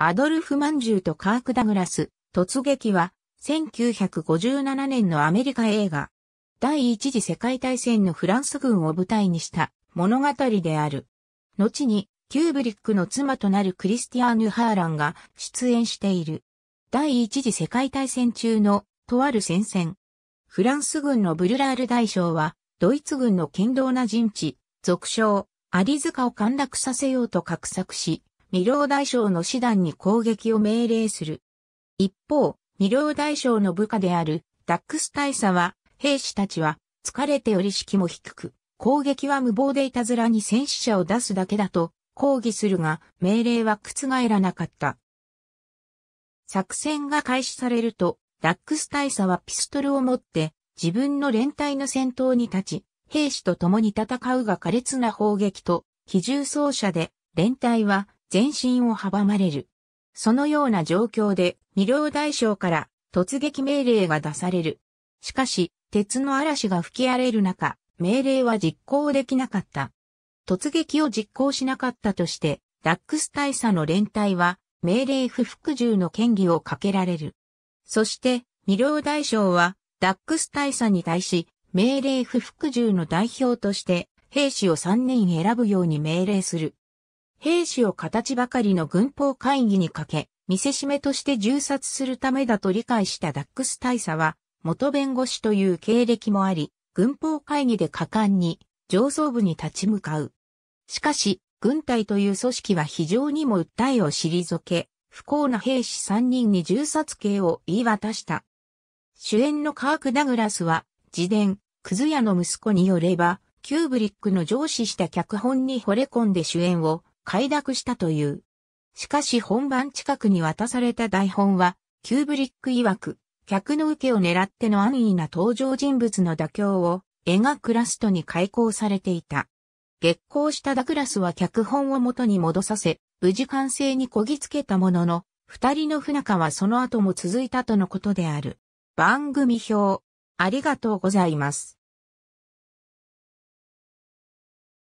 アドルフ・マンジューとカーク・ダグラス、突撃は、1957年のアメリカ映画。第一次世界大戦のフランス軍を舞台にした物語である。後に、キューブリックの妻となるクリスティアーヌ・ハーランが出演している。第一次世界大戦中の、とある戦線。フランス軍のブルラール大将は、ドイツ軍の堅牢な陣地、俗称、アリ塚を陥落させようと画策し、未領大将の師団に攻撃を命令する。一方、未領大将の部下であるダックス大佐は、兵士たちは疲れており士気も低く、攻撃は無謀でいたずらに戦死者を出すだけだと抗議するが、命令は覆らなかった。作戦が開始されると、ダックス大佐はピストルを持って自分の連隊の先頭に立ち、兵士と共に戦うが苛烈な砲撃と、機銃装者で連隊は前進を阻まれる。そのような状況で未了大将から突撃命令が出される。しかし、鉄の嵐が吹き荒れる中、命令は実行できなかった。突撃を実行しなかったとして、ダックス大佐の連隊は命令不服従の権疑をかけられる。そして、未了大将は、ダックス大佐に対し、命令不服従の代表として、兵士を3人選ぶように命令する。兵士を形ばかりの軍法会議にかけ、見せしめとして銃殺するためだと理解したダックス大佐は、元弁護士という経歴もあり、軍法会議で果敢に上層部に立ち向かう。しかし、軍隊という組織は非常にも訴えを退け、不幸な兵士3人に銃殺刑を言い渡した。主演のカーク・ダグラスは、自伝、クズ屋の息子によれば、キューブリックの上司した脚本に惚れ込んで主演を快諾したという。しかし本番近くに渡された台本は、キューブリック曰く、客の受けを狙っての安易な登場人物の妥協を描くラストに開講されていた。月光したダクラスは脚本を元に戻させ、無事完成にこぎつけたものの、二人の不仲はその後も続いたとのことである。番組表、ありがとうございます。